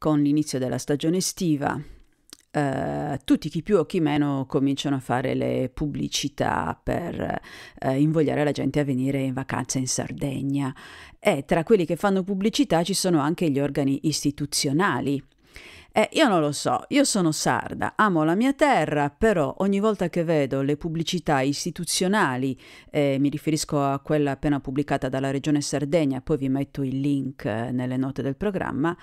con l'inizio della stagione estiva, eh, tutti chi più o chi meno cominciano a fare le pubblicità per eh, invogliare la gente a venire in vacanza in Sardegna e tra quelli che fanno pubblicità ci sono anche gli organi istituzionali eh, io non lo so, io sono sarda, amo la mia terra, però ogni volta che vedo le pubblicità istituzionali, eh, mi riferisco a quella appena pubblicata dalla Regione Sardegna, poi vi metto il link eh, nelle note del programma,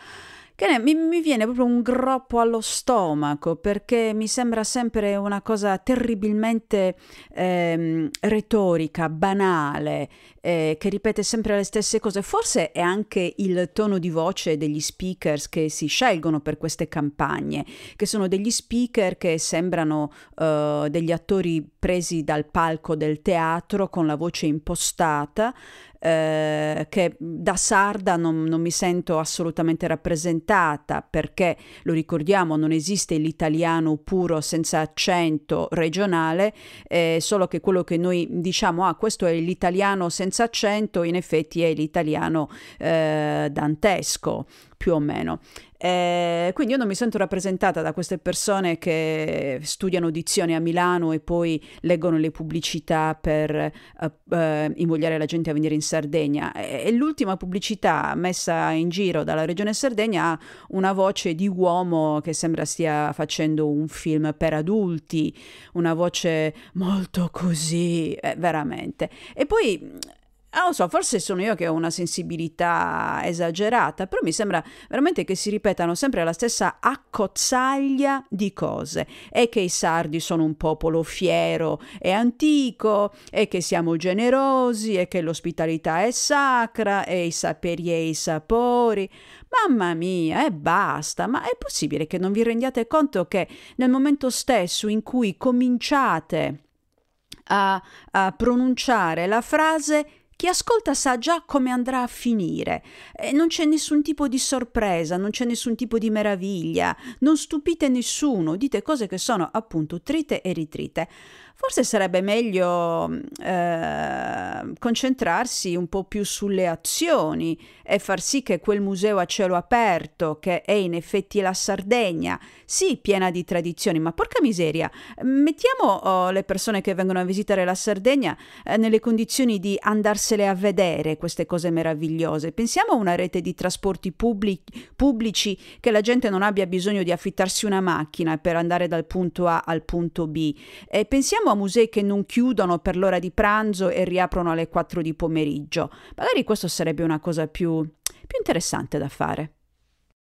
che ne, mi, mi viene proprio un groppo allo stomaco perché mi sembra sempre una cosa terribilmente ehm, retorica, banale, eh, che ripete sempre le stesse cose. Forse è anche il tono di voce degli speakers che si scelgono per queste campagne, che sono degli speaker che sembrano eh, degli attori presi dal palco del teatro con la voce impostata eh, che da sarda non, non mi sento assolutamente rappresentata perché, lo ricordiamo, non esiste l'italiano puro senza accento regionale, eh, solo che quello che noi diciamo, ah questo è l'italiano senza accento, in effetti è l'italiano eh, dantesco più o meno. Eh, quindi io non mi sento rappresentata da queste persone che studiano dizione a Milano e poi leggono le pubblicità per eh, eh, invogliare la gente a venire in Sardegna. E, l'ultima pubblicità messa in giro dalla regione Sardegna ha una voce di uomo che sembra stia facendo un film per adulti, una voce molto così, eh, veramente. E poi non ah, lo so, forse sono io che ho una sensibilità esagerata, però mi sembra veramente che si ripetano sempre la stessa accozzaglia di cose. E che i sardi sono un popolo fiero e antico, e che siamo generosi, e che l'ospitalità è sacra, e i saperi e i sapori. Mamma mia, e basta, ma è possibile che non vi rendiate conto che nel momento stesso in cui cominciate a, a pronunciare la frase chi ascolta sa già come andrà a finire. Eh, non c'è nessun tipo di sorpresa, non c'è nessun tipo di meraviglia, non stupite nessuno, dite cose che sono appunto trite e ritrite. Forse sarebbe meglio mm, eh, concentrarsi un po' più sulle azioni e far sì che quel museo a cielo aperto, che è in effetti la Sardegna, sì, piena di tradizioni, ma porca miseria, mettiamo oh, le persone che vengono a visitare la Sardegna eh, nelle condizioni di andarsene andarsele a vedere queste cose meravigliose. Pensiamo a una rete di trasporti pubblic- pubblici che la gente non abbia bisogno di affittarsi una macchina per andare dal punto A al punto B. E pensiamo a musei che non chiudono per l'ora di pranzo e riaprono alle 4 di pomeriggio. Magari questo sarebbe una cosa più, più interessante da fare.